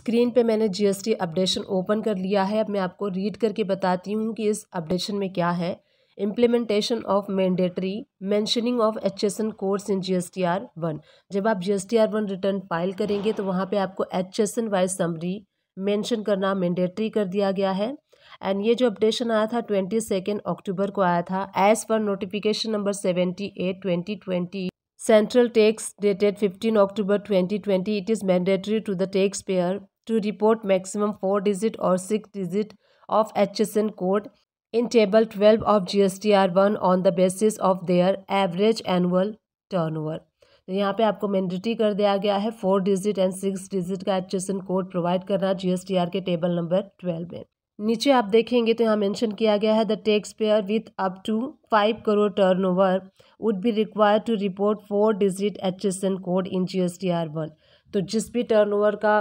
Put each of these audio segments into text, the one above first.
screen पे मैंने GST updation open कर लिया है अब मैं आपको रीड करके बताती हूँ कि इस अपडेशन में क्या है implementation of mandatory mentioning of H S N codes in G S T R one जब आप G S T R one return file करेंगे तो वहाँ पर आपको H S N wise summary mention करना मैंडेटरी कर दिया गया है एंड ये जो अपडेशन आया था ट्वेंटी सेकेंड अक्टूबर को आया था as per notification number seventy eight twenty twenty central dated fifteen October twenty twenty it is mandatory to the tax payer to report maximum 4 digit or 6 digit of HSN code in table 12 of GSTR1 on the basis of their average annual turnover तो यहाँ पे आपको mandatory कर दिया गया है four digit and six digit का HSN code provide करना जीएसटीआर के टेबल नंबर ट्वेल्व में नीचे आप देखेंगे तो यहाँ मेंशन किया गया है the tax payer with up to five crore turnover would be required to report four digit H S N code in G S T R one तो जिस भी टर्नओवर का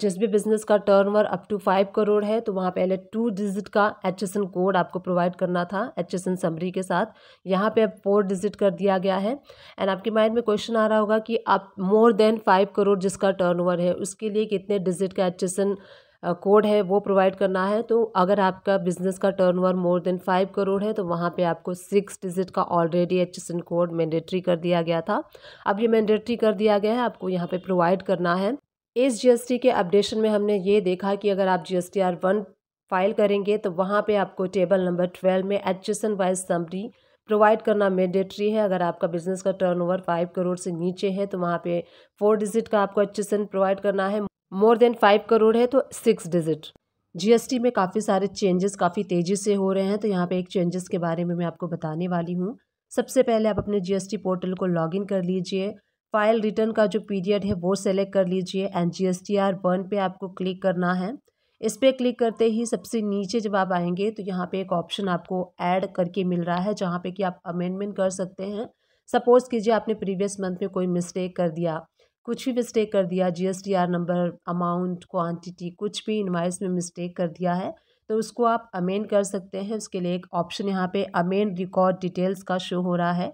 जिस भी बिजनेस का turnover up to five crore है तो वहाँ पहले टू डिजिट का एच कोड आपको प्रोवाइड करना था एच एस समरी के साथ यहाँ पे अब फोर डिजिट कर दिया गया है एंड आपके माइंड में क्वेश्चन आ रहा होगा कि आप मोर देन फाइव करोड़ जिसका टर्नओवर है उसके लिए कितने डिजिट का एच कोड है वो प्रोवाइड करना है तो अगर आपका बिजनेस का turnover more than five crore है तो वहाँ पे आपको सिक्स डिजिट का ऑलरेडी एच कोड मैंडेटरी कर दिया गया था अब ये मैंडेटरी कर दिया गया है आपको यहाँ पे प्रोवाइड करना है इस जीएसटी के अपडेशन में हमने ये देखा कि अगर आप G S T R one file करेंगे तो वहाँ पे आपको टेबल नंबर ट्वेल्व में एडजस्टन वाइज समरी प्रोवाइड करना मैंडेटरी है अगर आपका बिजनेस का टर्नओवर फाइव करोड़ से नीचे है तो वहाँ पे फोर डिजिट का आपको एडजस्टन प्रोवाइड करना है मोर देन फाइव करोड़ है तो सिक्स डिजिट जीएसटी में काफ़ी सारे चेंजेस काफ़ी तेज़ी से हो रहे हैं तो यहाँ पे एक चेंजेस के बारे में मैं आपको बताने वाली हूँ सबसे पहले आप अपने जीएसटी पोर्टल को लॉगिन कर लीजिए फाइल रिटर्न का जो पीरियड है वो सेलेक्ट कर लीजिए and G S T R बर्न पे आपको क्लिक करना है इस पर क्लिक करते ही सबसे नीचे जब आप आएंगे तो यहाँ पे एक ऑप्शन आपको ऐड करके मिल रहा है जहाँ पे कि आप अमेंडमेंट कर सकते हैं सपोज़ कीजिए आपने प्रीवियस मंथ में कोई मिस्टेक कर दिया कुछ भी मिस्टेक कर दिया आर नंबर अमाउंट क्वांटिटी कुछ भी इनवाइस में मिस्टेक कर दिया है तो उसको आप अमेंड कर सकते हैं उसके लिए एक ऑप्शन यहाँ पे अमेंड रिकॉर्ड डिटेल्स का शो हो रहा है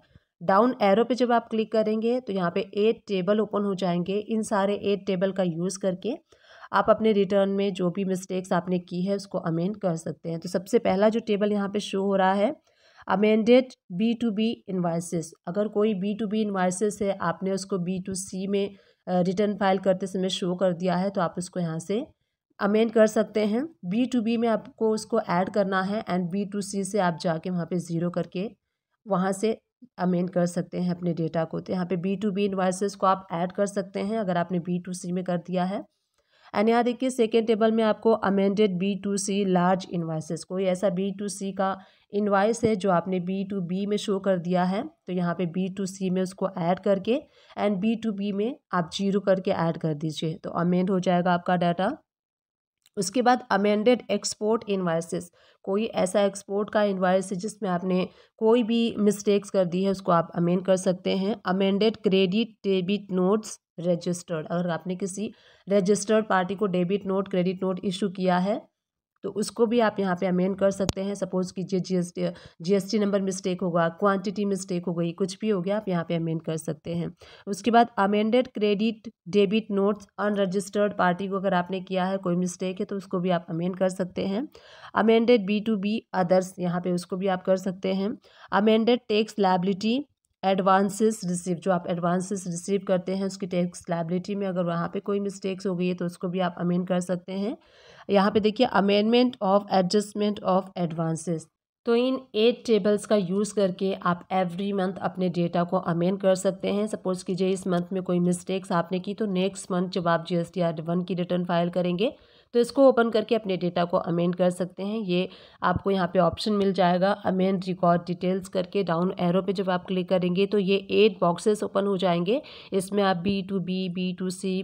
डाउन एरो पे जब आप क्लिक करेंगे तो यहाँ पे एट टेबल ओपन हो जाएंगे इन सारे एट टेबल का यूज़ करके आप अपने रिटर्न में जो भी मिस्टेक्स आपने की है उसको अमेंड कर सकते हैं तो सबसे पहला जो टेबल यहाँ पर शो हो रहा है amended B two B invoices अगर कोई बी टू बी इन्वाइसिस है आपने उसको बी टू सी में रिटर्न फाइल करते समय शो कर दिया है तो आप उसको यहाँ से अमेंड कर सकते हैं बी टू बी में आपको उसको ऐड करना है एंड बी टू सी से आप जाके वहाँ पे ज़ीरो करके वहाँ से अमेंड कर सकते हैं अपने डेटा को तो यहाँ पे बी टू बी इन्वाइसिस को आप ऐड कर सकते हैं अगर आपने बी टू सी में कर दिया है एंड यहाँ देखिए सेकेंड टेबल में आपको amended B two C large invoices कोई ऐसा बी टू सी का इन्वाइस है जो आपने बी टू बी में शो कर दिया है तो यहाँ पे बी टू सी में उसको ऐड करके एंड बी टू बी में आप जीरो करके ऐड कर दीजिए तो अमेंड हो जाएगा आपका डाटा उसके बाद अमेंडेड एक्सपोर्ट इन्वाइसिस कोई ऐसा एक्सपोर्ट का इन्वाइस जिसमें आपने कोई भी मिस्टेक्स कर दी है उसको आप अमेंड कर सकते हैं amended credit debit notes registered अगर आपने किसी रजिस्टर्ड पार्टी को debit note credit note issue किया है तो उसको भी आप यहाँ पे अमेंड कर सकते हैं सपोज़ कीजिए जीएसटी जीएसटी नंबर मिस्टेक होगा क्वांटिटी मिस्टेक हो गई कुछ भी हो गया आप यहाँ पे अमेंड कर सकते हैं उसके बाद amended credit debit notes unregistered party को अगर आपने किया है कोई मिस्टेक है तो उसको भी आप अमेंड कर सकते हैं amended B two B others यहाँ पर उसको भी आप कर सकते हैं amended tax liability advances receive जो आप एडवांसेस रिसीव करते हैं उसकी टैक्स लाइबिलिटी में अगर वहाँ पे कोई मिस्टेक्स हो गई है तो उसको भी आप अमेंड कर सकते हैं यहाँ पे देखिए amendment of adjustment of advances तो इन एट टेबल्स का यूज़ करके आप एवरी मंथ अपने डेटा को अमेंड कर सकते हैं सपोज़ कीजिए इस मंथ में कोई मिस्टेक्स आपने की तो नेक्स्ट मंथ जब आप G S T R one की रिटर्न फाइल करेंगे तो इसको ओपन करके अपने डेटा को अमेंड कर सकते हैं ये आपको यहाँ पे ऑप्शन मिल जाएगा अमेंड रिकॉर्ड डिटेल्स करके डाउन एरो पे जब आप क्लिक करेंगे तो ये एट बॉक्सेस ओपन हो जाएंगे इसमें आप B two B B two C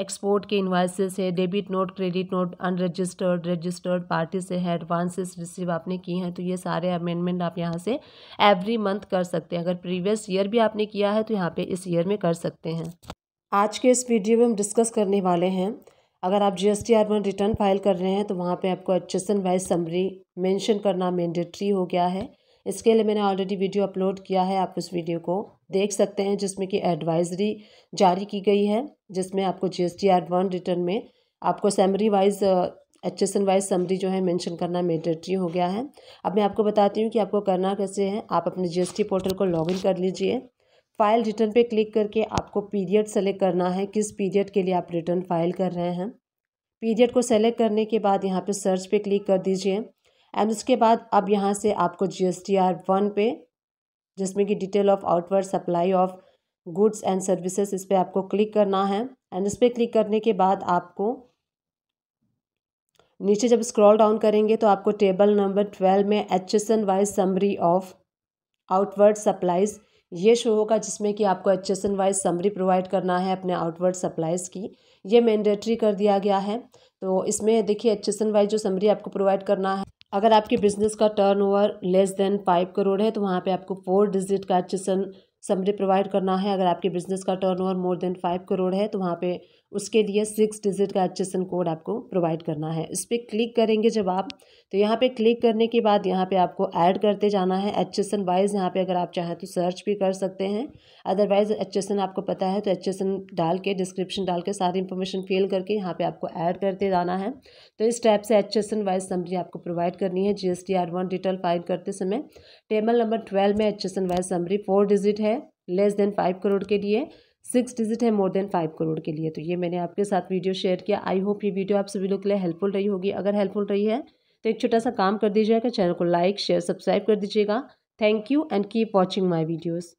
export के इन्वाइसेस है debit note credit note unregistered registered party से है एडवांसेस रिसीव आपने किए हैं तो ये सारे अमेंडमेंट आप यहाँ से एवरी मंथ कर सकते हैं अगर प्रीवियस ईयर भी आपने किया है तो यहाँ पर इस ईयर में कर सकते हैं आज के इस वीडियो में हम डिस्कस करने वाले हैं अगर आप G S T R one return file कर रहे हैं तो वहाँ पे आपको एक्सेसन वाइज समरी मेंशन करना मैंडेटरी हो गया है इसके लिए मैंने ऑलरेडी वीडियो अपलोड किया है आप उस वीडियो को देख सकते हैं जिसमें कि एडवाइजरी जारी की गई है जिसमें आपको G S T R one return में आपको summary wise HSN wise summary जो है मेंशन करना मैंडेटरी हो गया है अब मैं आपको बताती हूँ कि आपको करना कैसे है आप अपने जीएसटी पोर्टल को लॉगिन कर लीजिए फ़ाइल रिटर्न पे क्लिक करके आपको पीरियड सेलेक्ट करना है किस पीरियड के लिए आप रिटर्न फाइल कर रहे हैं पीरियड को सेलेक्ट करने के बाद यहाँ पे सर्च पे क्लिक कर दीजिए एंड उसके बाद अब यहाँ से आपको G S T R one पे जिसमें कि detail of outward supply of goods and services इस पर आपको क्लिक करना है एंड इस पर क्लिक करने के बाद आपको नीचे जब स्क्रॉल डाउन करेंगे तो आपको टेबल नंबर ट्वेल्व में H S N wise summary of outward supplies ये शो होगा जिसमें कि आपको H S N wise summary provide करना है अपने आउटवर्ड सप्लाइज की ये मैंडेटरी कर दिया गया है तो इसमें देखिए एच एस एन वाइज जो समरी आपको प्रोवाइड करना है अगर आपके बिजनेस का turnover less than five crore है तो वहाँ पे आपको फोर डिजिट का H S N summary provide करना है अगर आपके बिजनेस का turnover more than five crore है तो वहाँ पे उसके लिए सिक्स डिजिट का एच कोड आपको प्रोवाइड करना है इस पर क्लिक करेंगे जब आप तो यहाँ पे क्लिक करने के बाद यहाँ पे आपको ऐड करते जाना है एच एस एन वाइज यहाँ पे अगर आप चाहें तो सर्च भी कर सकते हैं अदरवाइज एच एस एन आपको पता है तो एच एस एन डाल के डिस्क्रिप्शन डाल के सारी इन्फॉर्मेशन फिल करके यहाँ पे आपको ऐड करते जाना है तो इस टाइप से H S N wise summary आपको प्रोवाइड करनी है G S T detail file करते समय टेबल नंबर ट्वेल्व में H S N wise summary four digit है लेस देन फाइव करोड़ के लिए सिक्स डिजिट है मोर देन फाइव करोड़ के लिए तो ये मैंने आपके साथ वीडियो शेयर किया आई होप ये वीडियो आप सभी लोग के लिए हेल्पफुल रही होगी अगर हेल्पफुल रही है तो एक छोटा सा काम कर दीजिएगा चैनल को लाइक शेयर सब्सक्राइब कर दीजिएगा thank you and keep watching my videos